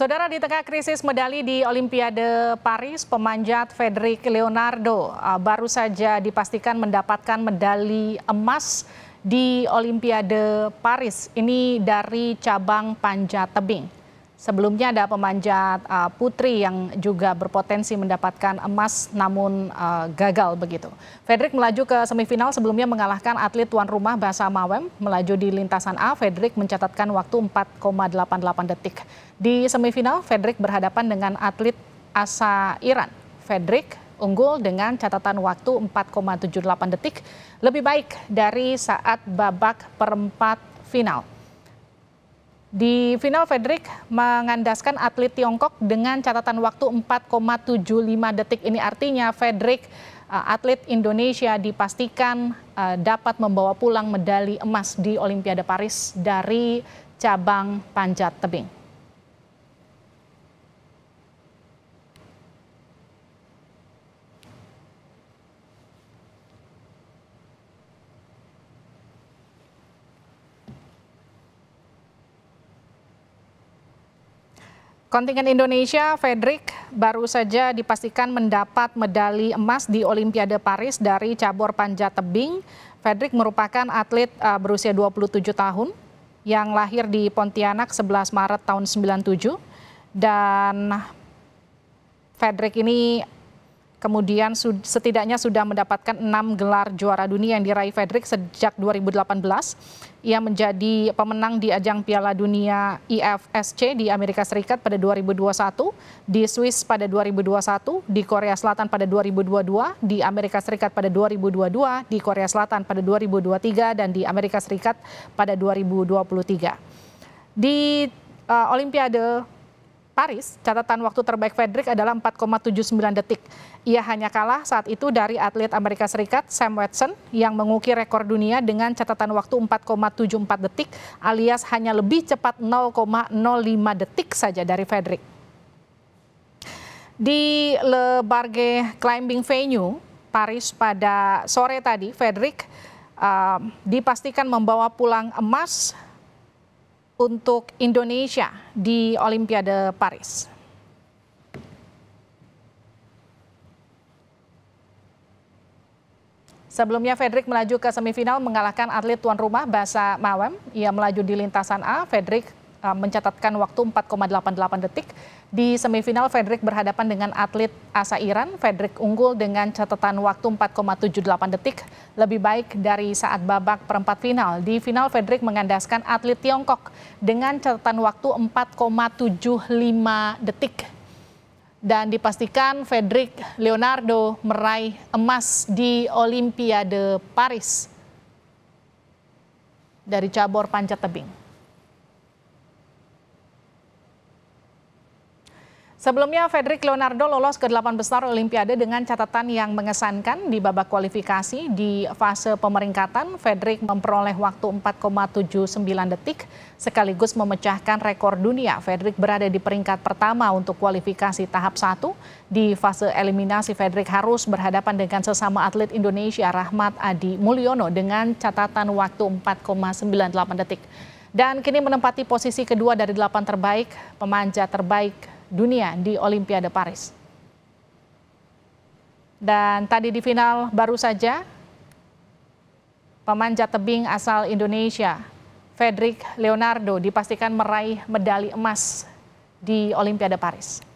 Saudara di tengah krisis medali di Olimpiade Paris, pemanjat Frederick Leonardo uh, baru saja dipastikan mendapatkan medali emas di Olimpiade Paris. Ini dari cabang panjat tebing. Sebelumnya ada pemanjat uh, putri yang juga berpotensi mendapatkan emas namun uh, gagal begitu. Fedrik melaju ke semifinal sebelumnya mengalahkan atlet tuan rumah Basa Mawem. Melaju di lintasan A, Fedrik mencatatkan waktu 4,88 detik. Di semifinal, Fedrik berhadapan dengan atlet Asa Iran. Fedrik unggul dengan catatan waktu 4,78 detik, lebih baik dari saat babak perempat final. Di final Frederick mengandaskan atlet Tiongkok dengan catatan waktu 4,75 detik. Ini artinya Fedrik eh, atlet Indonesia dipastikan eh, dapat membawa pulang medali emas di Olimpiade Paris dari cabang panjat tebing. Kontingen Indonesia, Fedrik, baru saja dipastikan mendapat medali emas di Olimpiade Paris dari cabur panjat tebing. Fedrik merupakan atlet uh, berusia 27 tahun yang lahir di Pontianak 11 Maret tahun 97 dan Fedrik ini Kemudian setidaknya sudah mendapatkan enam gelar juara dunia yang diraih Frederick sejak 2018. Ia menjadi pemenang di ajang Piala Dunia IFSC di Amerika Serikat pada 2021, di Swiss pada 2021, di Korea Selatan pada 2022, di Amerika Serikat pada 2022, di Korea Selatan pada 2023, dan di Amerika Serikat pada 2023. Di uh, Olimpiade Paris, catatan waktu terbaik Frederick adalah 4,79 detik. Ia hanya kalah saat itu dari atlet Amerika Serikat Sam Watson yang mengukir rekor dunia dengan catatan waktu 4,74 detik alias hanya lebih cepat 0,05 detik saja dari Frederick. Di Le Barge Climbing Venue, Paris pada sore tadi, Frederick uh, dipastikan membawa pulang emas untuk Indonesia di Olimpiade Paris? Sebelumnya Fedrik melaju ke semifinal mengalahkan atlet tuan rumah Basa Mawem. Ia melaju di lintasan A. Fedrik Eh, mencatatkan waktu 4,88 detik. Di semifinal Frederick berhadapan dengan atlet asa Iran. Frederick unggul dengan catatan waktu 4,78 detik, lebih baik dari saat babak perempat final. Di final Frederick mengandaskan atlet Tiongkok dengan catatan waktu 4,75 detik dan dipastikan Fedrik Leonardo meraih emas di Olimpiade Paris dari cabur panjat tebing. Sebelumnya, Fedrik Leonardo lolos ke delapan besar Olimpiade dengan catatan yang mengesankan di babak kualifikasi di fase pemeringkatan. Fedrik memperoleh waktu 4,79 detik sekaligus memecahkan rekor dunia. Fedrik berada di peringkat pertama untuk kualifikasi tahap 1. Di fase eliminasi, Fedrik harus berhadapan dengan sesama atlet Indonesia Rahmat Adi Mulyono dengan catatan waktu 4,98 detik. Dan kini menempati posisi kedua dari delapan terbaik, pemanja terbaik dunia di Olimpiade Paris. Dan tadi di final baru saja pemanjat tebing asal Indonesia Frederick Leonardo dipastikan meraih medali emas di Olimpiade Paris.